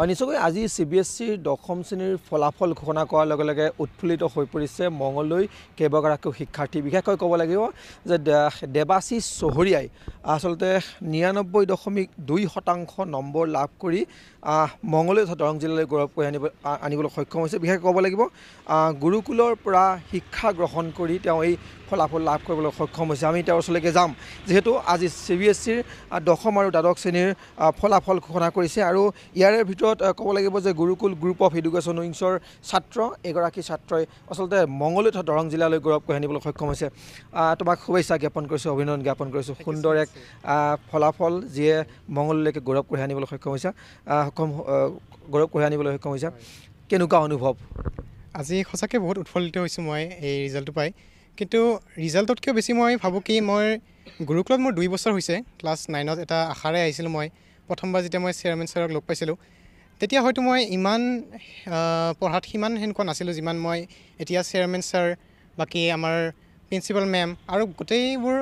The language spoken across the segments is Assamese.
আৰু নিশ্চয়কৈ আজি চি বি এছ চিৰ দশম শ্ৰেণীৰ ফলাফল ঘোষণা কৰাৰ লগে লগে উৎফুল্লিত হৈ পৰিছে মঙলৈ কেইবাগৰাকীও শিক্ষাৰ্থী বিশেষকৈ ক'ব লাগিব যে দেৱাশীষ চহৰীয়াই আচলতে নিৰান্নব্বৈ দশমিক দুই শতাংশ নম্বৰ লাভ কৰি মঙলৈ তথা দৰং জিলালৈ গৌৰৱ কৰি আনিব আনিবলৈ সক্ষম হৈছে বিশেষকৈ ক'ব লাগিব গুৰুকুলৰ পৰা শিক্ষা গ্ৰহণ কৰি তেওঁ এই ফলাফল লাভ কৰিবলৈ সক্ষম হৈছে আমি তেওঁৰ ওচৰলৈকে যাম যিহেতু আজি চি বি এছ চিৰ দশম আৰু দ্বাদশ শ্ৰেণীৰ ফলাফল ঘোষণা কৰিছে আৰু ইয়াৰে ভিতৰত ক'ব লাগিব যে গুৰুকুল গ্ৰুপ অফ এডুকেশ্যন উইংছৰ ছাত্ৰ এগৰাকী ছাত্ৰই আচলতে তথা দৰং জিলালৈ গৌৰৱ কৰি আনিবলৈ সক্ষম হৈছে তোমাক শুভেচ্ছা জ্ঞাপন কৰিছোঁ অভিনন্দন জ্ঞাপন কৰিছোঁ সুন্দৰ এক ফলাফল যিয়ে মংগলীলৈকে গৌৰৱ কঢ়িয়াই আনিবলৈ সক্ষম হৈছে সক্ষম গৌৰৱ কঢ়িয়াই আনিবলৈ সক্ষম হৈছে কেনেকুৱা অনুভৱ আজি সঁচাকৈ বহুত উৎফুল্লিত হৈছোঁ মই এই ৰিজাল্টটো পাই কিন্তু ৰিজাল্টতকৈ বেছি মই ভাবোঁ কি মই গুৰুকুলত মোৰ দুই বছৰ হৈছে ক্লাছ নাইনত এটা আশাৰে আহিছিলোঁ মই প্ৰথমবাৰ যেতিয়া মই চেয়াৰমেন ছাৰক লগ পাইছিলোঁ তেতিয়া হয়তো মই ইমান পঢ়াত সিমান সেনেকুৱা নাছিলোঁ যিমান মই এতিয়া চেয়াৰমেন ছাৰ বাকী আমাৰ প্ৰিন্সিপাল মেম আৰু গোটেইবোৰ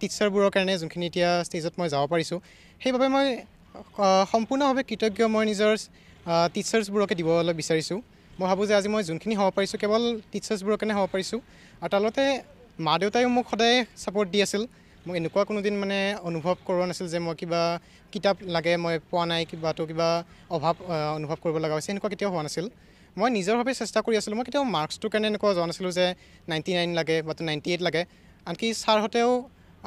টিচাৰবোৰৰ কাৰণে যোনখিনি এতিয়া ষ্টেজত মই যাব পাৰিছোঁ সেইবাবে মই সম্পূৰ্ণভাৱে কৃতজ্ঞ মই নিজৰ টিচাৰ্ছবোৰকে দিবলৈ বিচাৰিছোঁ মই ভাবোঁ যে আজি মই যোনখিনি হ'ব পাৰিছোঁ কেৱল টিচাৰ্ছবোৰৰ কাৰণে হ'ব পাৰিছোঁ আৰু তাৰ লগতে মা দেউতায়ো মোক সদায় ছাপৰ্ট দি আছিল মোক এনেকুৱা কোনোদিন মানে অনুভৱ কৰোৱা নাছিল যে মই কিবা কিতাপ লাগে মই পোৱা নাই কিবাটো কিবা অভাৱ অনুভৱ কৰিব লগা হৈছে এনেকুৱা কেতিয়াও হোৱা নাছিল মই নিজৰভাৱে চেষ্টা কৰি আছিলোঁ মই কেতিয়াও মাৰ্কছটোৰ কাৰণে এনেকুৱা যোৱা নাছিলোঁ যে নাইণ্টি নাইন লাগে বা নাইণ্টি এইট লাগে আনকি ছাৰহঁতেও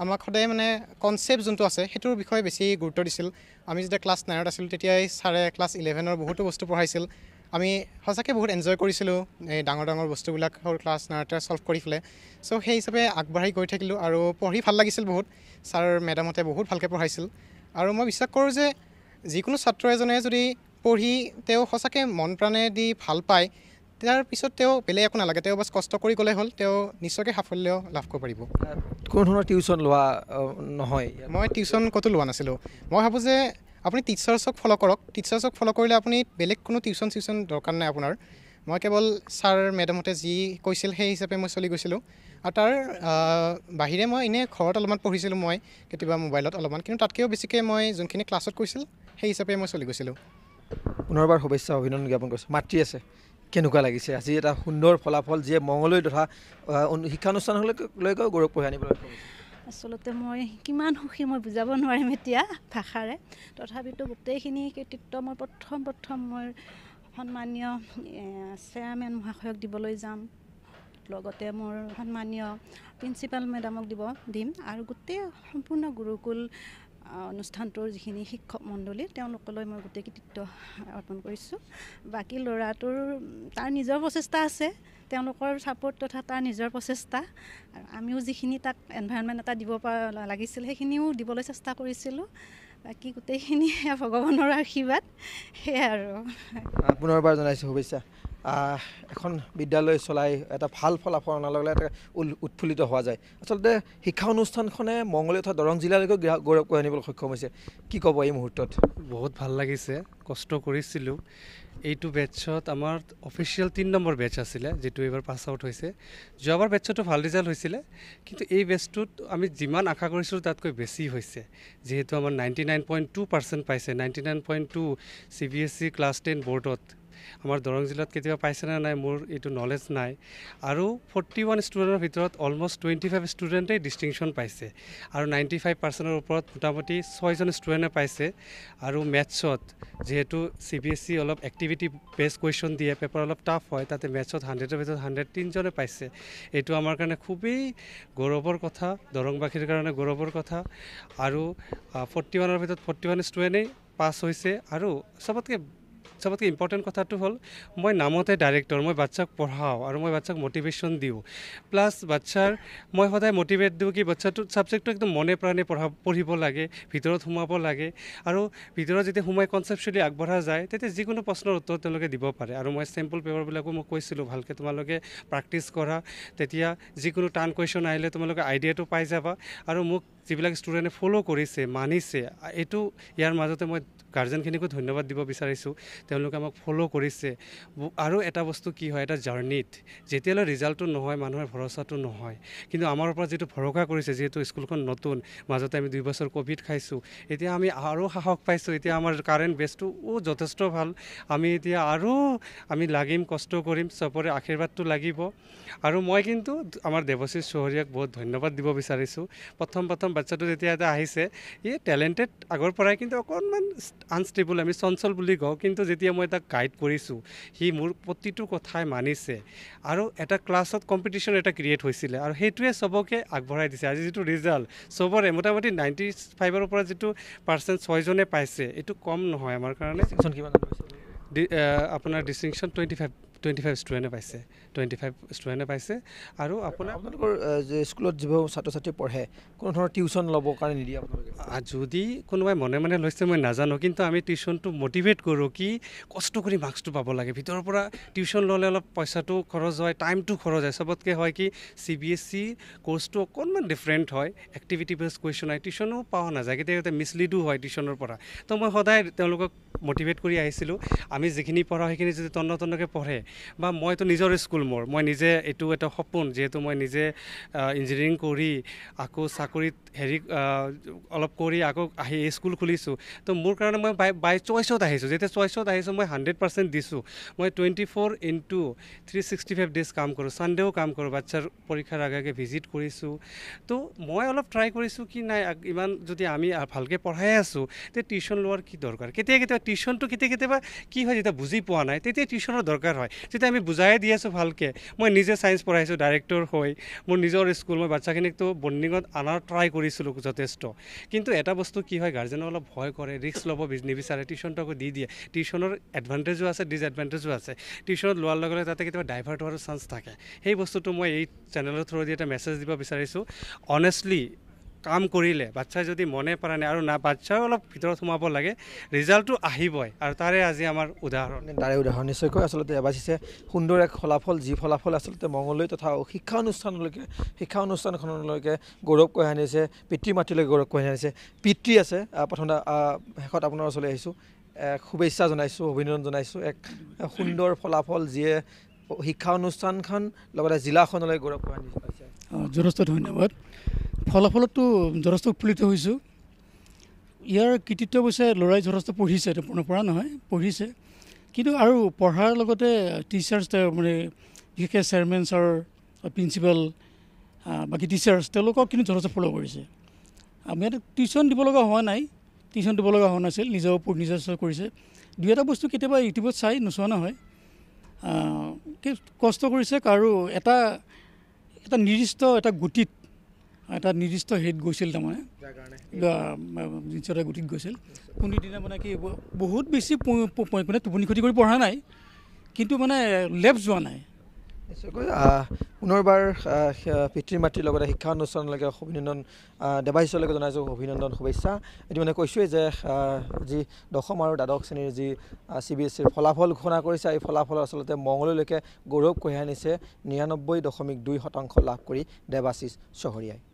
আমাক সদায় মানে কনচেপ্ট যোনটো আছে সেইটোৰ বিষয়ে বেছি গুৰুত্ব দিছিল আমি যেতিয়া ক্লাছ নাইনত আছিলোঁ তেতিয়াই ছাৰে ক্লাছ ইলেভেনৰ বহুতো বস্তু পঢ়াইছিল আমি সঁচাকৈ বহুত এনজয় কৰিছিলোঁ এই ডাঙৰ ডাঙৰ বস্তুবিলাক সৰু ক্লাছ নাৰ্টাৰ ছল্ভ কৰি পেলাই চ' সেই হিচাপে আগবাঢ়ি গৈ থাকিলোঁ আৰু পঢ়ি ভাল লাগিছিল বহুত ছাৰ মেডামহঁতে বহুত ভালকৈ পঢ়াইছিল আৰু মই বিশ্বাস কৰোঁ যে যিকোনো ছাত্ৰ এজনে যদি পঢ়ি তেওঁ সঁচাকৈ মন প্ৰাণে দি ভাল পায় তাৰ পিছত তেওঁ বেলেগ একো নালাগে তেওঁ বাছ কষ্ট কৰি গ'লে হ'ল তেওঁ নিশ্চয়কৈ সাফল্য লাভ কৰিব পাৰিব কোনো ধৰণৰ টিউশ্যন লোৱা নহয় মই টিউশ্যন ক'তো লোৱা নাছিলোঁ মই ভাবোঁ যে আপুনি টিচাৰ্ছক ফ'ল' কৰক টিচাৰ্ছক ফ'ল' কৰিলে আপুনি বেলেগ কোনো টিউচন চিউশ্যন দৰকাৰ নাই আপোনাৰ মই কেৱল ছাৰ মেডামহঁতে যি কৈছিল সেই হিচাপে মই চলি গৈছিলোঁ আৰু তাৰ বাহিৰে মই এনেই ঘৰত অলপমান পঢ়িছিলোঁ মই কেতিয়াবা মোবাইলত অলপমান কিন্তু তাতকৈও বেছিকৈ মই যোনখিনি ক্লাছত কৈছিল সেই হিচাপে মই চলি গৈছিলোঁ পুনৰবাৰ শুভেচ্ছা অভিনন্দন জ্ঞাপন কৰিছোঁ মাতৃ আছে কেনেকুৱা লাগিছে আজি এটা সুন্দৰ ফলাফল যিয়ে মঙলৈ তথা শিক্ষানুষ্ঠানলৈকে লৈকেও গৌৰৱ কঢ়িয়াই আনিবলৈ আচলতে মই কিমান সুখী মই বুজাব নোৱাৰিম এতিয়া ভাষাৰে তথাপিতো গোটেইখিনি কৃতিত্ব মই প্ৰথম প্ৰথম মই সন্মানীয় চেয়াৰমেন মহাশয়ক দিবলৈ যাম লগতে মোৰ সন্মানীয় প্ৰিঞ্চিপাল মেডামক দিব দিম আৰু গোটেই সম্পূৰ্ণ গুৰুকুল অনুষ্ঠানটোৰ যিখিনি শিক্ষক মণ্ডলী তেওঁলোকলৈ মই গোটেই কৃতিত্ব অৰ্পণ কৰিছোঁ বাকী ল'ৰাটোৰ তাৰ নিজৰ প্ৰচেষ্টা আছে তেওঁলোকৰ ছাপৰ্ট তথা তাৰ নিজৰ প্ৰচেষ্টা আৰু আমিও যিখিনি তাক এনভাইৰণমেণ্ট এটা দিব পৰা লাগিছিল সেইখিনিও দিবলৈ চেষ্টা কৰিছিলোঁ বাকী গোটেইখিনি ভগৱানৰ আশীৰ্বাদ সেয়াই আৰু পুনৰবাৰ জনাইছোঁ শুভেচ্ছা এখন বিদ্যালয় চলাই এটা ভাল ফলাফল অনাৰ লগে লগে এটা উল উৎফুল্লিত হোৱা যায় আচলতে শিক্ষা অনুষ্ঠানখনে মংগলীয় তথা দৰং জিলালৈকে গৌৰৱ কৰি আনিবলৈ সক্ষম হৈছে কি ক'ব এই মুহূৰ্তত বহুত ভাল লাগিছে কষ্ট কৰিছিলোঁ এইটো বেটছত আমাৰ অফিচিয়েল তিনি নম্বৰ বেটছ আছিলে যিটো এইবাৰ পাছ আউট হৈছে যোৱাবাৰ বেটছতো ভাল ৰিজাল্ট হৈছিলে কিন্তু এই বেটছটোত আমি যিমান আশা কৰিছিলোঁ তাতকৈ বেছি হৈছে যিহেতু আমাৰ ninety nine point two percent পাইছে ninety nine point two C B S E class ten বৰ্ডত আমাৰ দৰং জিলাত কেতিয়াবা পাইছেনে নাই মোৰ এইটো নলেজ নাই আৰু ফৰ্টি ওৱান ষ্টুডেণ্টৰ ভিতৰত অলমষ্ট টুৱেণ্টি ফাইভ ষ্টুডেণ্টেই ডিষ্টিংশ্যন পাইছে আৰু নাইণ্টি ফাইভ পাৰ্চেণ্টৰ ওপৰত মোটামুটি ছয়জন ষ্টুডেণ্টে পাইছে আৰু মেথছত যিহেতু চি বি এছ চি অলপ এক্টিভিটি বেছ কুৱেশ্যন দিয়ে পেপাৰ অলপ টাফ হয় তাতে মেথছত হাণ্ড্ৰেডৰ ভিতৰত হাণ্ড্ৰেড তিনিজনে পাইছে এইটো আমাৰ কাৰণে খুবেই গৌৰৱৰ কথা দৰংবাসীৰ কাৰণে গৌৰৱৰ কথা আৰু ফৰ্টি ওৱানৰ ভিতৰত ফৰ্টি ওৱান ষ্টুডেণ্টেই পাছ হৈছে আৰু চবতকৈ সবতকৈ ইম্পৰ্টেণ্ট কথাটো হ'ল মই নামতে ডাইৰেক্টৰ মই বাচ্ছাক পঢ়াওঁ আৰু মই বাচ্ছাক মটিভেশ্যন দিওঁ প্লাছ বাচ্ছাৰ মই সদায় মটিভেট দিওঁ কি বাচ্ছাটো ছাবজেক্টটো একদম মনে প্ৰাণে পঢ়া পঢ়িব লাগে ভিতৰত সোমাব লাগে আৰু ভিতৰত যেতিয়া সোমাই কনচেপ্টুৱেলি আগবঢ়া যায় তেতিয়া যিকোনো প্ৰশ্নৰ উত্তৰ তেওঁলোকে দিব পাৰে আৰু মই চেম্পল পেপাৰবিলাকো মই কৈছিলোঁ ভালকৈ তোমালোকে প্ৰেক্টিছ কৰা তেতিয়া যিকোনো টান কুৱেশ্যন আহিলে তোমালোকে আইডিয়াটো পাই যাবা আৰু মোক যিবিলাক ষ্টুডেণ্টে ফ'ল' কৰিছে মানিছে এইটো ইয়াৰ মাজতে মই গাৰ্জেনখিনিকো ধন্যবাদ দিব বিচাৰিছোঁ তেওঁলোকে আমাক ফ'ল' কৰিছে আৰু এটা বস্তু কি হয় এটা জাৰ্ণিত যেতিয়ালৈ ৰিজাল্টটো নহয় মানুহৰ ভৰসাটো নহয় কিন্তু আমাৰ ওপৰত যিটো ভৰসা কৰিছে যিহেতু স্কুলখন নতুন মাজতে আমি দুই বছৰ ক'ভিড খাইছোঁ এতিয়া আমি আৰু সাহস পাইছোঁ এতিয়া আমাৰ কাৰেণ্ট বেচটোও যথেষ্ট ভাল আমি এতিয়া আৰু আমি লাগিম কষ্ট কৰিম চবৰে আশীৰ্বাদটো লাগিব আৰু মই কিন্তু আমাৰ দেৱশ্ৰী চহৰীয়াক বহুত ধন্যবাদ দিব বিচাৰিছোঁ প্ৰথম প্ৰথম বাচ্চাটো যেতিয়া এটা আহিছে ই টেলেণ্টেড আগৰ পৰাই কিন্তু অকণমান আনষ্টেবল আমি চঞ্চল বুলি কওঁ কিন্তু যেতিয়া মই তাক গাইড কৰিছোঁ সি মোৰ প্ৰতিটো কথাই মানিছে আৰু এটা ক্লাছত কম্পিটিশ্যন এটা ক্ৰিয়েট হৈছিলে আৰু সেইটোৱে চবকে আগবঢ়াই দিছে আজি যিটো ৰিজাল্ট চবৰে মোটামুটি নাইণ্টি ফাইভৰ পৰা যিটো পাৰ্চেণ্ট ছয়জনে পাইছে এইটো কম নহয় আমাৰ কাৰণে আপোনাৰ distinction twenty five twenty five ষ্টুডেণ্টে পাইছে টুৱেণ্টি ফাইভ ষ্টুডেণ্টে পাইছে আৰু আপোনাৰ আপোনালোকৰ স্কুলত যিবোৰ ছাত্ৰ ছাত্ৰী পঢ়ে কোনো ধৰণৰ টিউশ্যন ল'বৰ কাৰণে নিদিয়ে আপোনালোকে যদি কোনোবাই মনে মনে লৈছে মই নাজানো কিন্তু আমি টিউশ্যনটো মটিভেট কৰোঁ কি কষ্ট কৰি মাৰ্কছটো পাব লাগে ভিতৰৰ পৰা টিউশ্যন ল'লে অলপ পইচাটো খৰচ হয় টাইমটো খৰচ হয় চবতকৈ হয় কি চি বি এছ চি কৰ্চটো অকণমান ডিফাৰেণ্ট হয় এক্টিভিটি বেছ কুৱেশ্যন হয় টিউশ্যনো পোৱা নাযায় কেতিয়াবা মিছলিডো হয় টিউশ্যনৰ পৰা তো মই সদায় তেওঁলোকক মটিভেট কৰি আহিছিলোঁ আমি যিখিনি পঢ়াওঁ সেইখিনি যদি তন্ন তন্নকৈ পঢ়ে বা মইতো নিজৰ স্কুল মোৰ মই নিজে এইটো এটা সপোন যিহেতু মই নিজে ইঞ্জিনিয়াৰিং কৰি আকৌ চাকৰিত হেৰি অলপ কৰি আকৌ আহি এই স্কুল খুলিছোঁ তো মোৰ কাৰণে মই বাই চইচত আহিছোঁ যেতিয়া চইচত আহিছোঁ মই হাণ্ড্ৰেড পাৰ্চেণ্ট দিছোঁ মই twenty four into three sixty five days কাম কৰোঁ ছানডেও কাম কৰোঁ বাচ্ছাৰ পৰীক্ষাৰ আগে আগে ভিজিট কৰিছোঁ তো মই অলপ ট্ৰাই কৰিছোঁ কি নাই ইমান যদি আমি ভালকৈ পঢ়াই আছোঁ তেতিয়া টিউশ্যন লোৱাৰ কি দৰকাৰ কেতিয়া কেতিয়াবা টিউশ্যনটো কেতিয়া কেতিয়াবা কি হয় যেতিয়া বুজি পোৱা নাই তেতিয়া টিউশ্যনৰ দৰকাৰ হয় যেতিয়া আমি বুজাই দি আছোঁ ভালকৈ মই নিজে ছায়েঞ্চ পঢ়াইছোঁ ডাইৰেক্টৰ হৈ মোৰ নিজৰ স্কুল মই বাচ্ছাখিনিকতো বণ্ডিঙত অনাৰ ট্ৰাই কৰিছিলোঁ যথেষ্ট কিন্তু এটা বস্তু কি হয় গাৰ্জেনে অলপ ভয় কৰে ৰিক্স ল'ব নিবিচাৰে টিউশ্যনটো আকৌ দি দিয়ে টিউশ্যনৰ এডভান্টেজো আছে ডিজএডভান্টেজো আছে টিউশ্যনত লোৱাৰ লগে লগে তাতে কেতিয়াবা ডাইভাৰ্ট হোৱাৰো চান্স থাকে সেই বস্তুটো মই এই চেনেলৰ থ্ৰুৱেদি এটা মেছেজ দিব বিচাৰিছোঁ অনেষ্টলি কাম কৰিলে বাচ্ছাই যদি মনে পৰা নাই আৰু না বাচ্ছাও অলপ ভিতৰত সোমাব লাগে ৰিজাল্টটো আহিবই আৰু তাৰে আজি আমাৰ উদাহৰণ তাৰে উদাহৰণ নিশ্চয়কৈ আচলতে এবাৰ দিছে সুন্দৰ এক ফলাফল যি ফলাফল আচলতে মঙলৈ তথা শিক্ষা অনুষ্ঠানলৈকে শিক্ষা অনুষ্ঠানখনলৈকে গৌৰৱ কঢ়িয়াই আনিছে পিতৃ মাতৃলৈকে গৌৰৱ কঢ়িয়াই আনিছে পিতৃ আছে প্ৰথমতে শেষত আপোনাৰ ওচৰলৈ আহিছোঁ শুভেচ্ছা জনাইছোঁ অভিনন্দন জনাইছোঁ এক সুন্দৰ ফলাফল যিয়ে শিক্ষা অনুষ্ঠানখন লগতে জিলাখনলৈ গৌৰৱ কঢ়িয়াই আনিছে যথেষ্ট ধন্যবাদ ফলাফলতো যথেষ্ট উৎফুল্লিত হৈছোঁ ইয়াৰ কৃতিত্ব অৱশ্যে ল'ৰাই যথেষ্ট পঢ়িছে নপঢ়া নহয় পঢ়িছে কিন্তু আৰু পঢ়াৰ লগতে টিচাৰ্ছ মানে বিশেষকৈ চেয়াৰমেন ছাৰ প্ৰিঞ্চিপাল বাকী টিচাৰ্ছ তেওঁলোকক কিন্তু যথেষ্ট ফ'ল' কৰিছে আমি ইয়াত টিউশ্যন দিব লগা হোৱা নাই টিউশ্যন দিব লগা হোৱা নাছিল নিজৰ ওপৰত নিজৰ চাৰ কৰিছে দুই এটা বস্তু কেতিয়াবা ইউটিউবত চাই নোচোৱা নহয় কষ্ট কৰিছে আৰু এটা এটা নিৰ্দিষ্ট এটা গুটিত এটা নিৰ্দিষ্ট হেৰিত গৈছিল তাৰমানে জিনচৰ গুটিত গৈছিল কোনদিনা মানে কি বহুত বেছি মানে টোপনি ক্ষতি কৰি পঢ়া নাই কিন্তু মানে লেপ যোৱা নাই পুনৰবাৰ পিতৃ মাতৃৰ লগতে শিক্ষা অনুষ্ঠানলৈকে অভিনন্দন দেৱাহিষলৈকে জনাইছোঁ অভিনন্দন শুভেচ্ছা ইতিমধ্যে কৈছোঁৱেই যে যি দশম আৰু দ্বাদশ শ্ৰেণীৰ যি চি বি এছ চিৰ ফলাফল ঘোষণা কৰিছে এই ফলাফল আচলতে মংগললৈকে গৌৰৱ কঢ়িয়াই আনিছে নিৰান্নব্বৈ দশমিক দুই শতাংশ লাভ কৰি দেৱাশিষ চহৰীয়াই